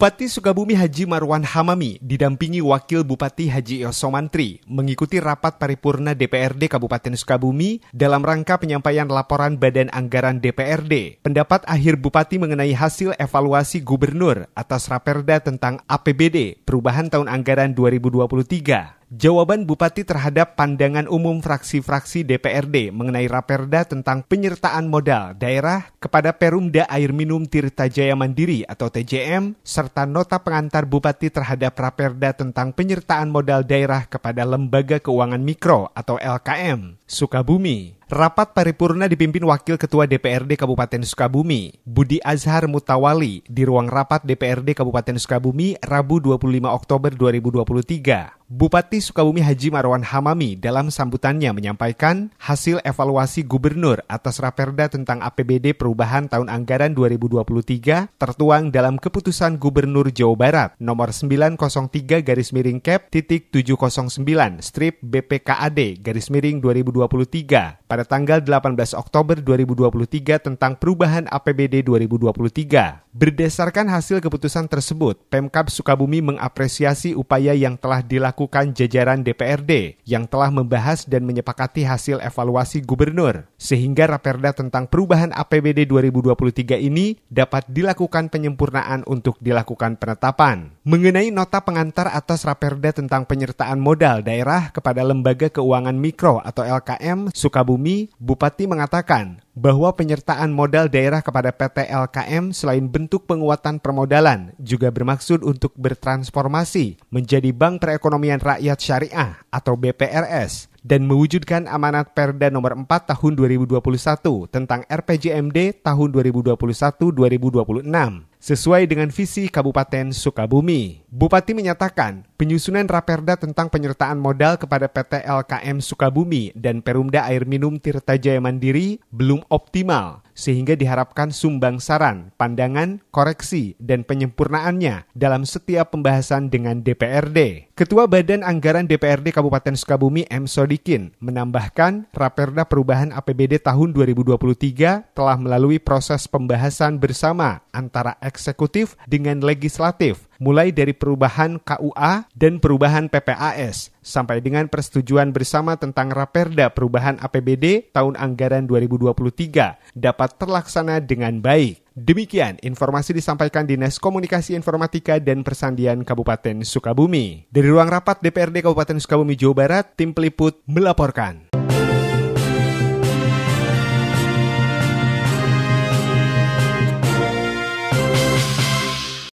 Bupati Sukabumi Haji Marwan Hamami didampingi Wakil Bupati Haji Yosomantri mengikuti rapat paripurna DPRD Kabupaten Sukabumi dalam rangka penyampaian laporan Badan Anggaran DPRD. Pendapat akhir Bupati mengenai hasil evaluasi gubernur atas Raperda tentang APBD perubahan tahun anggaran 2023 jawaban Bupati terhadap pandangan umum fraksi-fraksi DPRD mengenai Raperda tentang penyertaan modal daerah kepada Perumda Air Minum Tirta Jaya Mandiri atau TJM, serta nota pengantar Bupati terhadap Raperda tentang penyertaan modal daerah kepada Lembaga Keuangan Mikro atau LKM, Sukabumi. Rapat paripurna dipimpin Wakil Ketua DPRD Kabupaten Sukabumi, Budi Azhar Mutawali, di ruang rapat DPRD Kabupaten Sukabumi, Rabu 25 Oktober 2023. Bupati Sukabumi Haji Marwan Hamami dalam sambutannya menyampaikan hasil evaluasi gubernur atas raperda tentang APBD perubahan tahun anggaran 2023 tertuang dalam keputusan Gubernur Jawa Barat nomor 903 garis miring cap e titik 709 strip BPKAD garis miring 2023 pada tanggal 18 Oktober 2023 tentang perubahan APBD 2023. Berdasarkan hasil keputusan tersebut, Pemkab Sukabumi mengapresiasi upaya yang telah dilakukan jajaran DPRD yang telah membahas dan menyepakati hasil evaluasi gubernur, sehingga raperda tentang perubahan APBD 2023 ini dapat dilakukan penyempurnaan untuk dilakukan penetapan. Mengenai nota pengantar atas raperda tentang penyertaan modal daerah kepada lembaga keuangan mikro atau LKM Sukabumi Bumi, Bupati mengatakan bahwa penyertaan modal daerah kepada PT LKM selain bentuk penguatan permodalan juga bermaksud untuk bertransformasi menjadi Bank Perekonomian Rakyat Syariah atau BPRS dan mewujudkan amanat Perda nomor 4 tahun 2021 tentang RPJMD tahun 2021-2026 sesuai dengan visi Kabupaten Sukabumi. Bupati menyatakan penyusunan raperda tentang penyertaan modal kepada PT LKM Sukabumi dan Perumda Air Minum Tirta Jaya Mandiri belum optimal, sehingga diharapkan sumbang saran, pandangan, koreksi, dan penyempurnaannya dalam setiap pembahasan dengan DPRD. Ketua Badan Anggaran DPRD Kabupaten Sukabumi M. Sodikin menambahkan raperda perubahan APBD tahun 2023 telah melalui proses pembahasan bersama antara eksekutif dengan legislatif, mulai dari perubahan KUA dan perubahan PPAS, sampai dengan persetujuan bersama tentang Raperda Perubahan APBD tahun anggaran 2023 dapat terlaksana dengan baik. Demikian informasi disampaikan Dinas Komunikasi Informatika dan Persandian Kabupaten Sukabumi. Dari ruang rapat DPRD Kabupaten Sukabumi, Jawa Barat, tim peliput melaporkan.